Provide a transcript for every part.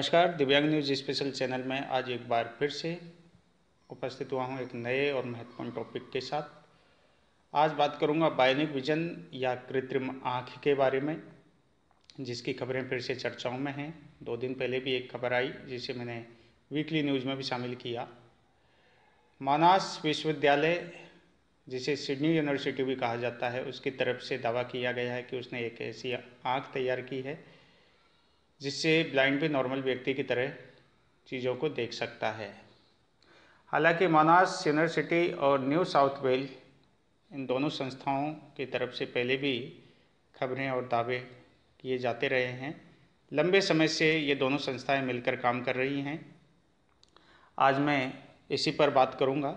नमस्कार दिव्यांग news special channel में आज एक बार फिर से उपस्थित हुआ हूँ एक नए और महत्वपूर्ण टॉपिक के साथ आज बात करूँगा बायोनिक विजन या कृत्रिम आँख के बारे में जिसकी खबरें फिर से चर्चाओं में हैं दो दिन पहले भी एक खबर आई जिसे मैंने वीकली न्यूज़ में भी शामिल किया मानास विश्वविद्यालय जिसे सिडनी यूनिवर्सिटी भी कहा जाता है उसकी तरफ से दावा किया गया है कि उसने एक ऐसी आँख तैयार की है जिससे ब्लाइंड भी नॉर्मल व्यक्ति की तरह चीज़ों को देख सकता है हालांकि मनास यूनिवर्सिटी और न्यू साउथ वेल इन दोनों संस्थाओं की तरफ से पहले भी खबरें और दावे किए जाते रहे हैं लंबे समय से ये दोनों संस्थाएं मिलकर काम कर रही हैं आज मैं इसी पर बात करूंगा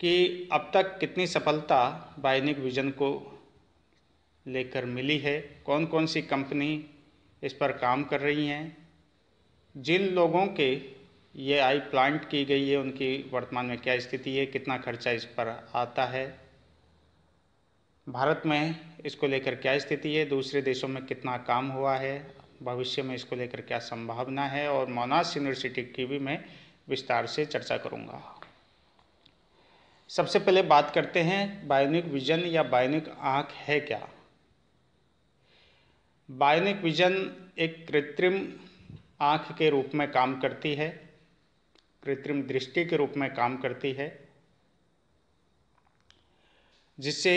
कि अब तक कितनी सफलता बायनिक विजन को लेकर मिली है कौन कौन सी कंपनी इस पर काम कर रही हैं जिन लोगों के ये आई प्लांट की गई है उनकी वर्तमान में क्या स्थिति है कितना खर्चा इस पर आता है भारत में इसको लेकर क्या स्थिति है दूसरे देशों में कितना काम हुआ है भविष्य में इसको लेकर क्या संभावना है और मोनास यूनिवर्सिटी की भी मैं विस्तार से चर्चा करूँगा सबसे पहले बात करते हैं बायोनिक विजन या बायोनिक आँख है क्या बायोनिक विजन एक कृत्रिम आँख के रूप में काम करती है कृत्रिम दृष्टि के रूप में काम करती है जिससे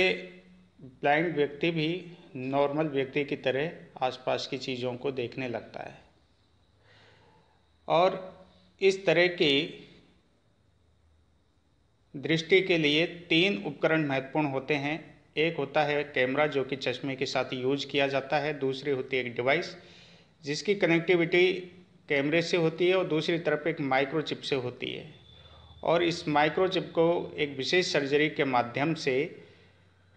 ब्लाइंड व्यक्ति भी नॉर्मल व्यक्ति की तरह आसपास की चीज़ों को देखने लगता है और इस तरह की दृष्टि के लिए तीन उपकरण महत्वपूर्ण होते हैं एक होता है कैमरा जो कि चश्मे के साथ यूज किया जाता है दूसरी होती है एक डिवाइस जिसकी कनेक्टिविटी कैमरे से होती है और दूसरी तरफ एक माइक्रोचिप से होती है और इस माइक्रोचिप को एक विशेष सर्जरी के माध्यम से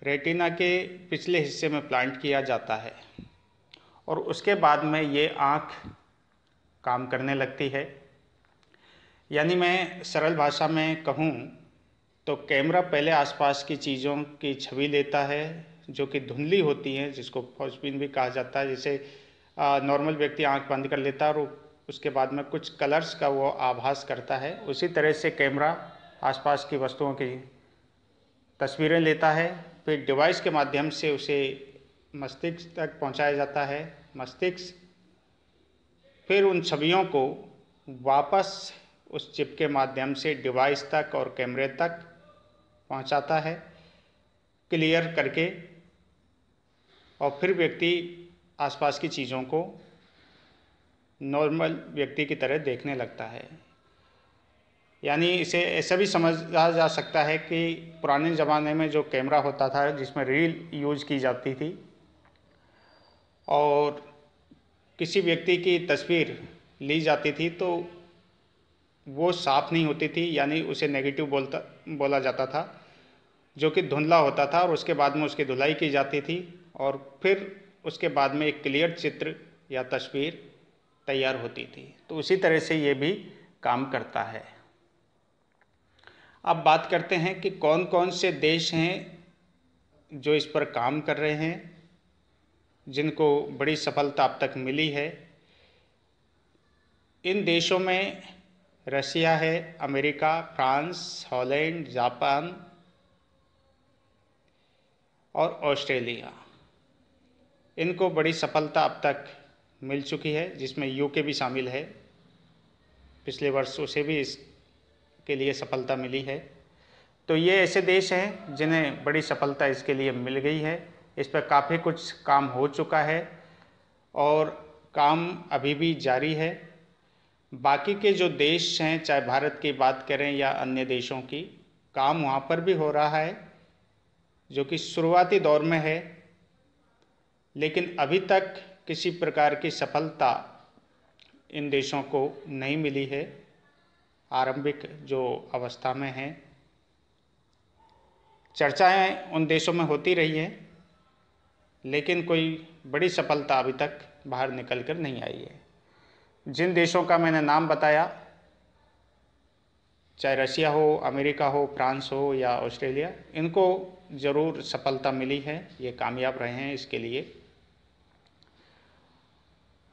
रेटिना के पिछले हिस्से में प्लांट किया जाता है और उसके बाद में ये आँख काम करने लगती है यानी मैं सरल भाषा में कहूँ तो कैमरा पहले आसपास की चीज़ों की छवि लेता है जो कि धुंधली होती हैं जिसको फॉजबिन भी कहा जाता है जैसे नॉर्मल व्यक्ति आंख बंद कर लेता है और उसके बाद में कुछ कलर्स का वो आभास करता है उसी तरह से कैमरा आसपास की वस्तुओं की तस्वीरें लेता है फिर डिवाइस के माध्यम से उसे मस्तिष्क तक पहुंचाया जाता है मस्तिष्क फिर उन छवियों को वापस उस चिप के माध्यम से डिवाइस तक और कैमरे तक पहुंचाता है क्लियर करके और फिर व्यक्ति आसपास की चीज़ों को नॉर्मल व्यक्ति की तरह देखने लगता है यानी इसे ऐसा भी समझा जा सकता है कि पुराने ज़माने में जो कैमरा होता था जिसमें रील यूज की जाती थी और किसी व्यक्ति की तस्वीर ली जाती थी तो वो साफ नहीं होती थी यानी उसे नेगेटिव बोलता बोला जाता था जो कि धुंधला होता था और उसके बाद में उसकी धुलाई की जाती थी और फिर उसके बाद में एक क्लियर चित्र या तस्वीर तैयार होती थी तो उसी तरह से ये भी काम करता है अब बात करते हैं कि कौन कौन से देश हैं जो इस पर काम कर रहे हैं जिनको बड़ी सफलता अब तक मिली है इन देशों में रसिया है अमेरिका फ्रांस हॉलैंड जापान और ऑस्ट्रेलिया इनको बड़ी सफलता अब तक मिल चुकी है जिसमें यूके भी शामिल है पिछले वर्ष उसे भी इसके लिए सफलता मिली है तो ये ऐसे देश हैं जिन्हें बड़ी सफलता इसके लिए मिल गई है इस पर काफ़ी कुछ काम हो चुका है और काम अभी भी जारी है बाकी के जो देश हैं चाहे भारत की बात करें या अन्य देशों की काम वहाँ पर भी हो रहा है जो कि शुरुआती दौर में है लेकिन अभी तक किसी प्रकार की सफलता इन देशों को नहीं मिली है आरंभिक जो अवस्था में है चर्चाएं उन देशों में होती रही हैं लेकिन कोई बड़ी सफलता अभी तक बाहर निकल कर नहीं आई है जिन देशों का मैंने नाम बताया चाहे रशिया हो अमेरिका हो फ्रांस हो या ऑस्ट्रेलिया इनको ज़रूर सफलता मिली है ये कामयाब रहे हैं इसके लिए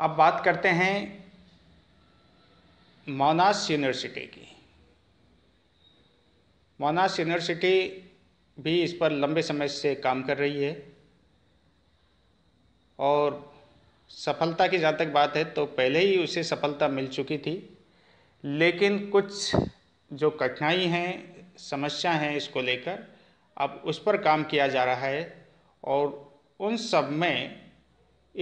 अब बात करते हैं मोनास यूनिवर्सिटी की मोनास यूनिवर्सिटी भी इस पर लंबे समय से काम कर रही है और सफलता की जहाँ तक बात है तो पहले ही उसे सफलता मिल चुकी थी लेकिन कुछ जो कठिनाई हैं समस्या हैं इसको लेकर अब उस पर काम किया जा रहा है और उन सब में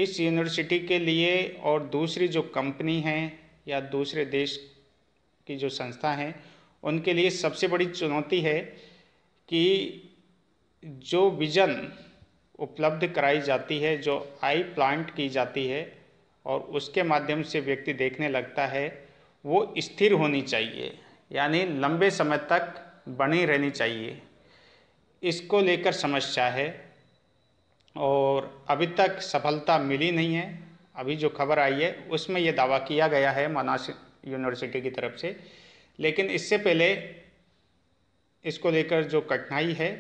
इस यूनिवर्सिटी के लिए और दूसरी जो कंपनी हैं या दूसरे देश की जो संस्था हैं उनके लिए सबसे बड़ी चुनौती है कि जो विजन उपलब्ध कराई जाती है जो आई प्लांट की जाती है और उसके माध्यम से व्यक्ति देखने लगता है वो स्थिर होनी चाहिए यानी लंबे समय तक बनी रहनी चाहिए इसको लेकर समस्या है और अभी तक सफलता मिली नहीं है अभी जो खबर आई है उसमें यह दावा किया गया है मनास यूनिवर्सिटी की तरफ से लेकिन इससे पहले इसको लेकर जो कठिनाई है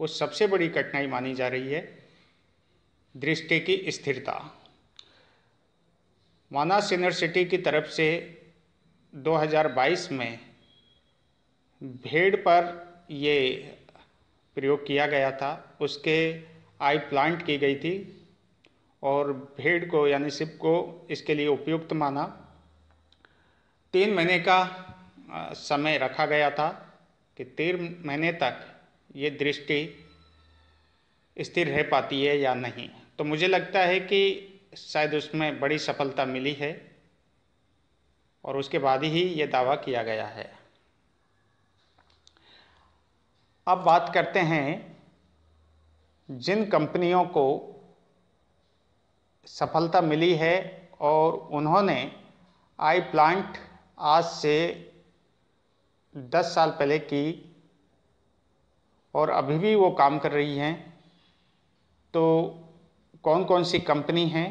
वो सबसे बड़ी कठिनाई मानी जा रही है दृष्टि की स्थिरता मानास यूनिवर्सिटी की तरफ से 2022 में भेड़ पर ये प्रयोग किया गया था उसके आई प्लांट की गई थी और भेड़ को यानी सिप को इसके लिए उपयुक्त माना तीन महीने का समय रखा गया था कि तीन महीने तक ये दृष्टि स्थिर रह पाती है या नहीं तो मुझे लगता है कि शायद उसमें बड़ी सफलता मिली है और उसके बाद ही ये दावा किया गया है अब बात करते हैं जिन कंपनियों को सफलता मिली है और उन्होंने आई प्लांट आज से 10 साल पहले की और अभी भी वो काम कर रही हैं तो कौन कौन सी कंपनी हैं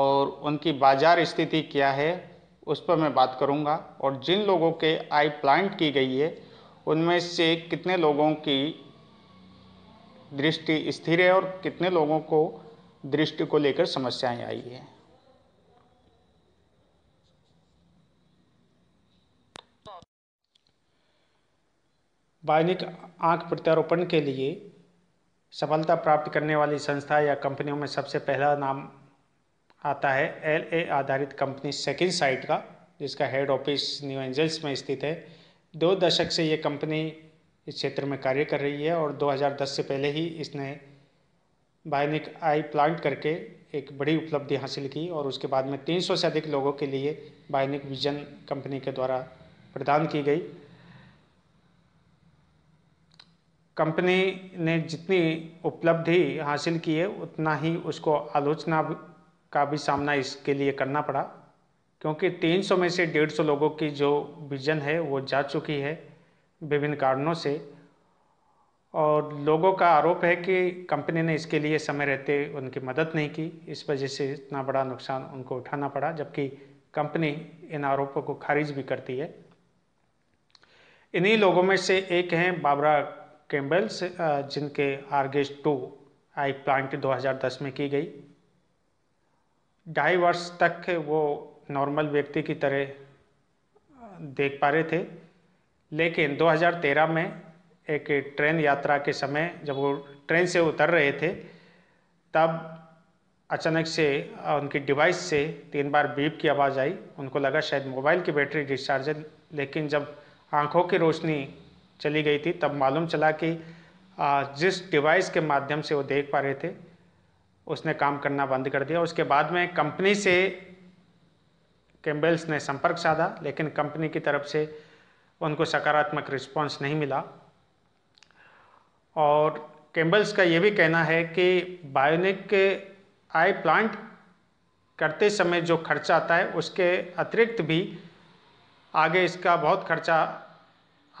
और उनकी बाज़ार स्थिति क्या है उस पर मैं बात करूंगा और जिन लोगों के आई प्लांट की गई है उनमें से कितने लोगों की दृष्टि स्थिर है और कितने लोगों को दृष्टि को लेकर समस्याएं आई है बायनिक आंख प्रत्यारोपण के लिए सफलता प्राप्त करने वाली संस्था या कंपनियों में सबसे पहला नाम आता है एल ए आधारित कंपनी सेकेंड साइट का जिसका हेड ऑफिस न्यू एंजल्स में स्थित है दो दशक से ये कंपनी इस क्षेत्र में कार्य कर रही है और 2010 से पहले ही इसने बायोनिक आई प्लांट करके एक बड़ी उपलब्धि हासिल की और उसके बाद में 300 से अधिक लोगों के लिए बायोनिक विजन कंपनी के द्वारा प्रदान की गई कंपनी ने जितनी उपलब्धि हासिल की है उतना ही उसको आलोचना का भी सामना इसके लिए करना पड़ा क्योंकि 300 में से 150 लोगों की जो विजन है वो जा चुकी है विभिन्न कारणों से और लोगों का आरोप है कि कंपनी ने इसके लिए समय रहते उनकी मदद नहीं की इस वजह से इतना बड़ा नुकसान उनको उठाना पड़ा जबकि कंपनी इन आरोपों को खारिज भी करती है इन्हीं लोगों में से एक हैं बाबरा कैम्बल्स जिनके आरगेज टू आई प्लांट 2010 में की गई ढाई वर्ष तक वो नॉर्मल व्यक्ति की तरह देख पा रहे थे लेकिन 2013 में एक ट्रेन यात्रा के समय जब वो ट्रेन से उतर रहे थे तब अचानक से उनकी डिवाइस से तीन बार बीप की आवाज़ आई उनको लगा शायद मोबाइल की बैटरी डिस्चार्ज है लेकिन जब आंखों की रोशनी चली गई थी तब मालूम चला कि जिस डिवाइस के माध्यम से वो देख पा रहे थे उसने काम करना बंद कर दिया उसके बाद में कंपनी से कैम्बेल्स ने संपर्क साधा लेकिन कंपनी की तरफ से उनको सकारात्मक रिस्पांस नहीं मिला और केम्बल्स का ये भी कहना है कि बायोनिक आई प्लांट करते समय जो खर्चा आता है उसके अतिरिक्त भी आगे इसका बहुत खर्चा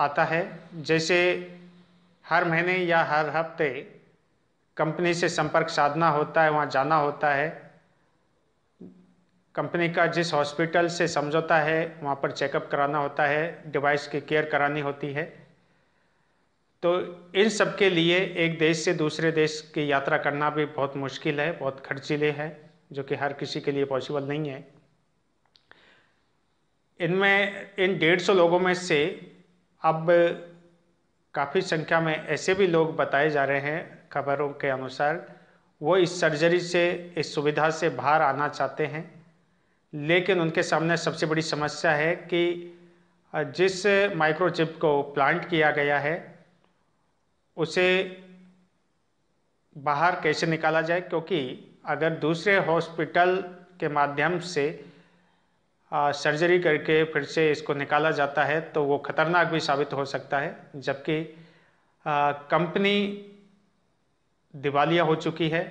आता है जैसे हर महीने या हर हफ्ते कंपनी से संपर्क साधना होता है वहाँ जाना होता है कंपनी का जिस हॉस्पिटल से समझौता है वहाँ पर चेकअप कराना होता है डिवाइस की केयर करानी होती है तो इन सब के लिए एक देश से दूसरे देश की यात्रा करना भी बहुत मुश्किल है बहुत खर्चीले है जो कि हर किसी के लिए पॉसिबल नहीं है इनमें इन डेढ़ सौ लोगों में से अब काफ़ी संख्या में ऐसे भी लोग बताए जा रहे हैं खबरों के अनुसार वो इस सर्जरी से इस सुविधा से बाहर आना चाहते हैं लेकिन उनके सामने सबसे बड़ी समस्या है कि जिस माइक्रोचिप को प्लांट किया गया है उसे बाहर कैसे निकाला जाए क्योंकि अगर दूसरे हॉस्पिटल के माध्यम से सर्जरी करके फिर से इसको निकाला जाता है तो वो ख़तरनाक भी साबित हो सकता है जबकि कंपनी दिवालिया हो चुकी है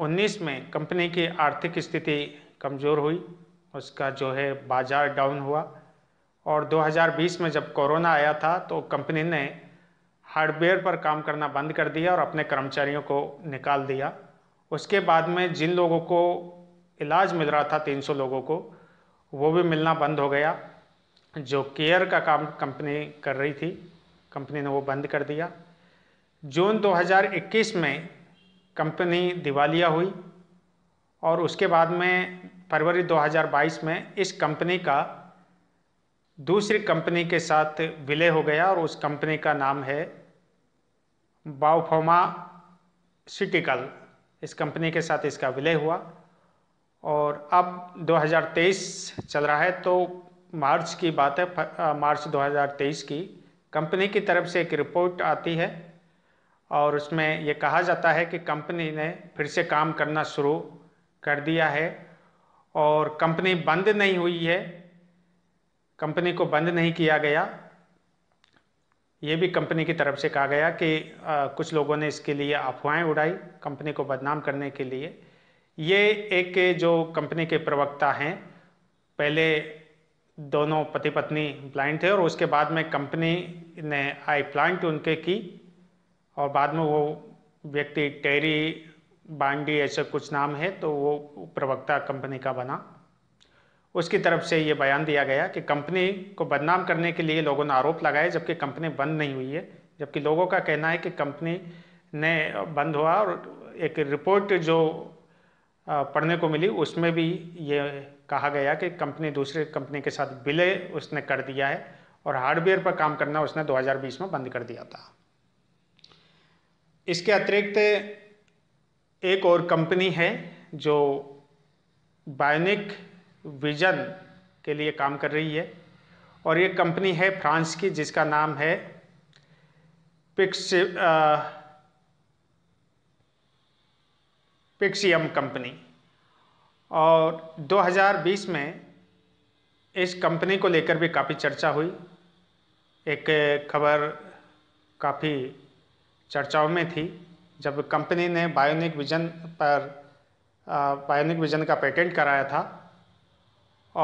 2019 में कंपनी की आर्थिक स्थिति कमज़ोर हुई उसका जो है बाज़ार डाउन हुआ और 2020 में जब कोरोना आया था तो कंपनी ने हार्डवेयर पर काम करना बंद कर दिया और अपने कर्मचारियों को निकाल दिया उसके बाद में जिन लोगों को इलाज मिल रहा था 300 लोगों को वो भी मिलना बंद हो गया जो केयर का काम कंपनी कर रही थी कंपनी ने वो बंद कर दिया जून 2021 में कंपनी दिवालिया हुई और उसके बाद में फरवरी 2022 में इस कंपनी का दूसरी कंपनी के साथ विलय हो गया और उस कंपनी का नाम है बाओफोमा सिटिकल इस कंपनी के साथ इसका विलय हुआ और अब 2023 चल रहा है तो मार्च की बात है मार्च 2023 की कंपनी की तरफ से एक रिपोर्ट आती है और उसमें ये कहा जाता है कि कंपनी ने फिर से काम करना शुरू कर दिया है और कंपनी बंद नहीं हुई है कंपनी को बंद नहीं किया गया ये भी कंपनी की तरफ से कहा गया कि आ, कुछ लोगों ने इसके लिए अफवाहें उड़ाई कंपनी को बदनाम करने के लिए ये एक जो कंपनी के प्रवक्ता हैं पहले दोनों पति पत्नी ब्लाइंड थे और उसके बाद में कंपनी ने आई प्लांट उनके की और बाद में वो व्यक्ति टेरी बांडी ऐसे कुछ नाम है तो वो प्रवक्ता कंपनी का बना उसकी तरफ से ये बयान दिया गया कि कंपनी को बदनाम करने के लिए लोगों ने आरोप लगाए जबकि कंपनी बंद नहीं हुई है जबकि लोगों का कहना है कि कंपनी ने बंद हुआ और एक रिपोर्ट जो पढ़ने को मिली उसमें भी ये कहा गया कि कंपनी दूसरे कंपनी के साथ विलय उसने कर दिया है और हार्डवेयर पर काम करना उसने 2020 में बंद कर दिया था इसके अतिरिक्त एक और कंपनी है जो बायोनिक विजन के लिए काम कर रही है और ये कंपनी है फ्रांस की जिसका नाम है पिक्स पिक्सियम कंपनी और 2020 में इस कंपनी को लेकर भी काफ़ी चर्चा हुई एक खबर काफ़ी चर्चाओं में थी जब कंपनी ने बायोनिक विजन पर बायोनिक विजन का पेटेंट कराया था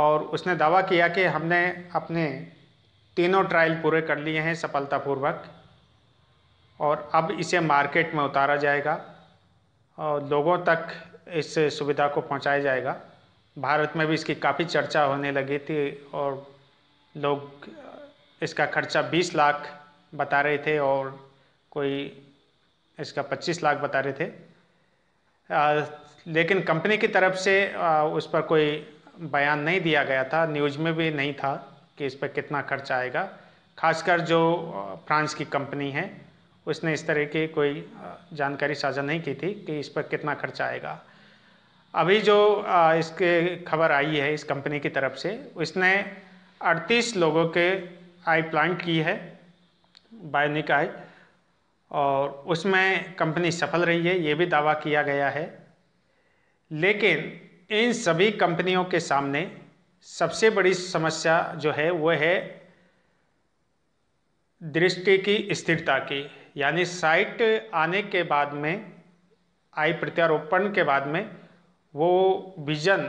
और उसने दावा किया कि हमने अपने तीनों ट्रायल पूरे कर लिए हैं सफलतापूर्वक और अब इसे मार्केट में उतारा जाएगा और लोगों तक इस सुविधा को पहुंचाया जाएगा भारत में भी इसकी काफ़ी चर्चा होने लगी थी और लोग इसका खर्चा 20 लाख बता रहे थे और कोई इसका 25 लाख बता रहे थे आ, लेकिन कंपनी की तरफ से आ, उस पर कोई बयान नहीं दिया गया था न्यूज में भी नहीं था कि इस पर कितना खर्च आएगा खासकर जो फ्रांस की कंपनी है उसने इस तरह की कोई जानकारी साझा नहीं की थी कि इस पर कितना खर्चा आएगा अभी जो इसके खबर आई है इस कंपनी की तरफ से उसने 38 लोगों के आई प्लांट की है बायोनिक आई और उसमें कंपनी सफल रही है ये भी दावा किया गया है लेकिन इन सभी कंपनियों के सामने सबसे बड़ी समस्या जो है वो है दृष्टि की स्थिरता की यानी साइट आने के बाद में आई प्रत्यारोपण के बाद में वो विजन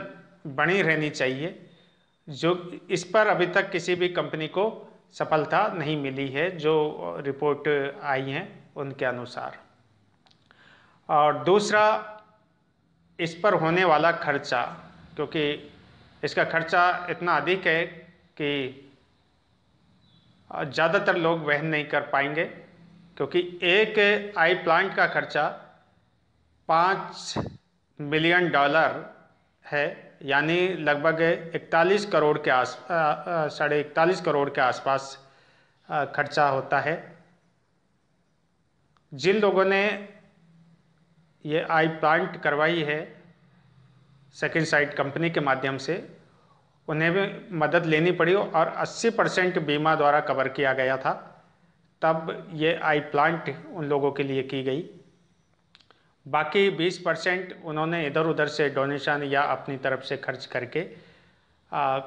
बनी रहनी चाहिए जो इस पर अभी तक किसी भी कंपनी को सफलता नहीं मिली है जो रिपोर्ट आई हैं उनके अनुसार और दूसरा इस पर होने वाला खर्चा क्योंकि इसका खर्चा इतना अधिक है कि ज़्यादातर लोग वहन नहीं कर पाएंगे क्योंकि एक आई प्लांट का खर्चा पाँच मिलियन डॉलर है यानी लगभग इकतालीस करोड़ के आस साढ़े इकतालीस करोड़ के आसपास खर्चा होता है जिन लोगों ने ये आई प्लांट करवाई है सेकेंड साइड कंपनी के माध्यम से उन्हें भी मदद लेनी पड़ी और 80 परसेंट बीमा द्वारा कवर किया गया था तब ये आई प्लांट उन लोगों के लिए की गई बाकी 20 परसेंट उन्होंने इधर उधर से डोनेशन या अपनी तरफ से खर्च करके आ,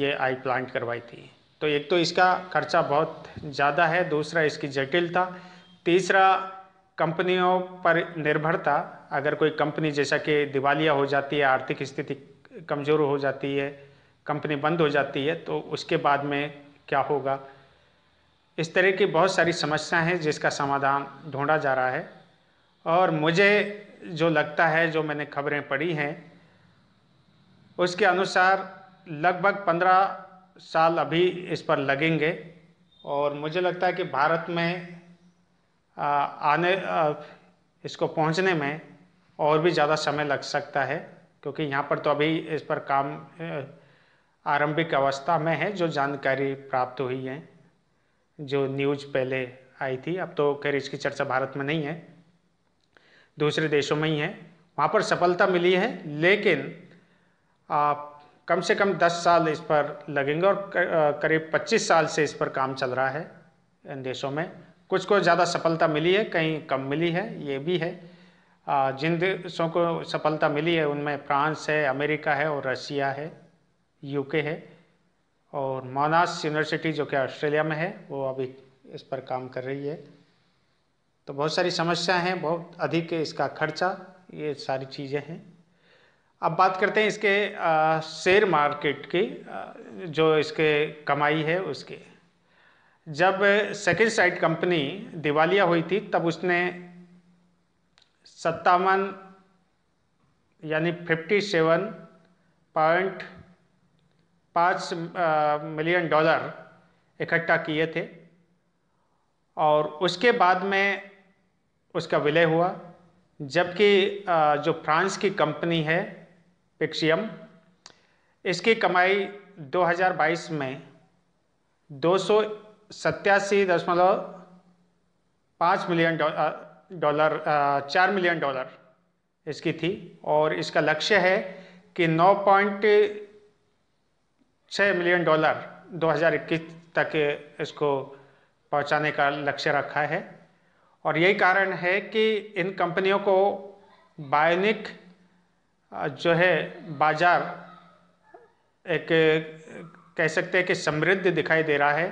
ये आई प्लांट करवाई थी तो एक तो इसका खर्चा बहुत ज़्यादा है दूसरा इसकी जटिलता तीसरा कंपनियों पर निर्भरता अगर कोई कंपनी जैसा कि दिवालिया हो जाती है आर्थिक स्थिति कमज़ोर हो जाती है कंपनी बंद हो जाती है तो उसके बाद में क्या होगा इस तरह की बहुत सारी समस्याएं हैं जिसका समाधान ढूंढा जा रहा है और मुझे जो लगता है जो मैंने खबरें पढ़ी हैं उसके अनुसार लगभग पंद्रह साल अभी इस पर लगेंगे और मुझे लगता है कि भारत में आने इसको पहुंचने में और भी ज़्यादा समय लग सकता है क्योंकि यहाँ पर तो अभी इस पर काम आरंभिक अवस्था में है जो जानकारी प्राप्त हुई है जो न्यूज पहले आई थी अब तो खैर इसकी चर्चा भारत में नहीं है दूसरे देशों में ही है वहाँ पर सफलता मिली है लेकिन आ, कम से कम 10 साल इस पर लगेंगे और करीब 25 साल से इस पर काम चल रहा है इन देशों में कुछ को ज़्यादा सफलता मिली है कहीं कम मिली है ये भी है जिन देशों को सफलता मिली है उनमें फ्रांस है अमेरिका है और रसिया है यूके है और मानास यूनिवर्सिटी जो कि ऑस्ट्रेलिया में है वो अभी इस पर काम कर रही है तो बहुत सारी समस्याएं हैं बहुत अधिक इसका खर्चा ये सारी चीज़ें हैं अब बात करते हैं इसके शेयर मार्केट की जो इसके कमाई है उसके जब सेकेंड साइड कंपनी दिवालिया हुई थी तब उसने सत्तावन यानी फिफ्टी सेवन पॉइंट पाँच मिलियन डॉलर इकट्ठा किए थे और उसके बाद में उसका विलय हुआ जबकि जो फ्रांस की कंपनी है पिक्सियम इसकी कमाई 2022 में दो सत्यासी दशमलव पाँच मिलियन डॉलर चार मिलियन डॉलर इसकी थी और इसका लक्ष्य है कि नौ पॉइंट छः मिलियन डॉलर 2021 तक इसको पहुंचाने का लक्ष्य रखा है और यही कारण है कि इन कंपनियों को बायोनिक जो है बाज़ार एक कह सकते हैं कि समृद्ध दिखाई दे रहा है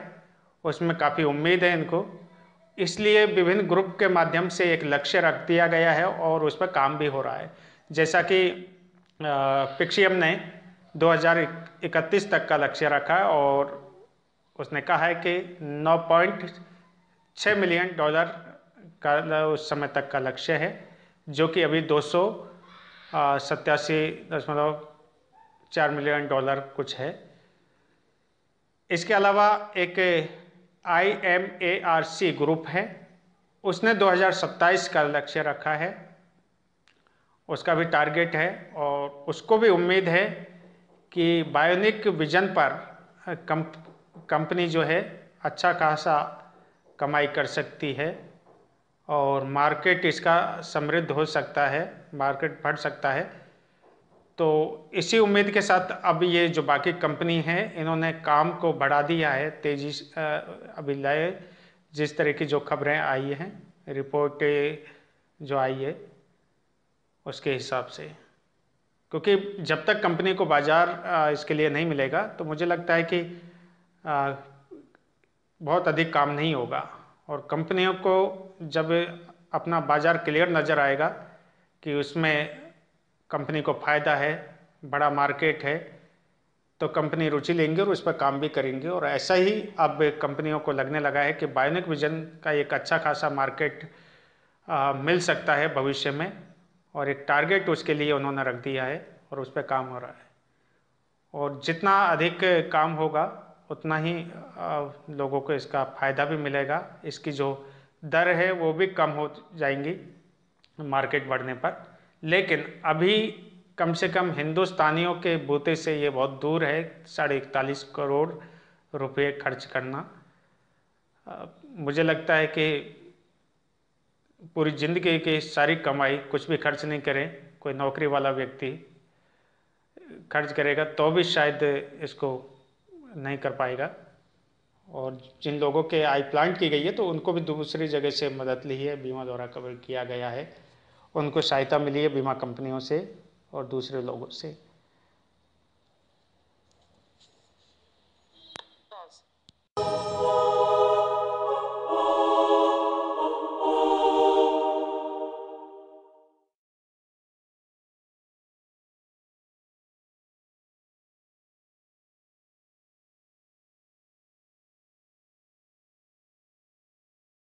उसमें काफ़ी उम्मीद है इनको इसलिए विभिन्न ग्रुप के माध्यम से एक लक्ष्य रख दिया गया है और उस पर काम भी हो रहा है जैसा कि पिक्शियम ने 2031 तक का लक्ष्य रखा है और उसने कहा है कि 9.6 मिलियन डॉलर का उस समय तक का लक्ष्य है जो कि अभी दो सौ सत्तासी दशमलव चार मिलियन डॉलर कुछ है इसके अलावा एक I M A R C group है उसने 2027 का लक्ष्य रखा है उसका भी टारगेट है और उसको भी उम्मीद है कि बायोनिक विजन पर कंपनी जो है अच्छा खासा कमाई कर सकती है और मार्केट इसका समृद्ध हो सकता है मार्केट बढ़ सकता है तो इसी उम्मीद के साथ अब ये जो बाकी कंपनी है इन्होंने काम को बढ़ा दिया है तेजी अभी लाए जिस तरह की जो खबरें आई हैं रिपोर्ट जो आई है उसके हिसाब से क्योंकि जब तक कंपनी को बाज़ार इसके लिए नहीं मिलेगा तो मुझे लगता है कि बहुत अधिक काम नहीं होगा और कंपनियों को जब अपना बाज़ार क्लियर नज़र आएगा कि उसमें कंपनी को फ़ायदा है बड़ा मार्केट है तो कंपनी रुचि लेंगे और उस पर काम भी करेंगे और ऐसा ही अब कंपनियों को लगने लगा है कि बायोनिक विजन का एक अच्छा खासा मार्केट आ, मिल सकता है भविष्य में और एक टारगेट उसके लिए उन्होंने रख दिया है और उस पर काम हो रहा है और जितना अधिक काम होगा उतना ही लोगों को इसका फ़ायदा भी मिलेगा इसकी जो दर है वो भी कम हो जाएंगी मार्केट बढ़ने पर लेकिन अभी कम से कम हिंदुस्तानियों के बूते से ये बहुत दूर है साढ़े इकतालीस करोड़ रुपए खर्च करना मुझे लगता है कि पूरी ज़िंदगी की सारी कमाई कुछ भी खर्च नहीं करें कोई नौकरी वाला व्यक्ति खर्च करेगा तो भी शायद इसको नहीं कर पाएगा और जिन लोगों के आई प्लांट की गई है तो उनको भी दूसरी जगह से मदद ली है बीमा द्वारा कवर किया गया है उनको सहायता मिली है बीमा कंपनियों से और दूसरे लोगों से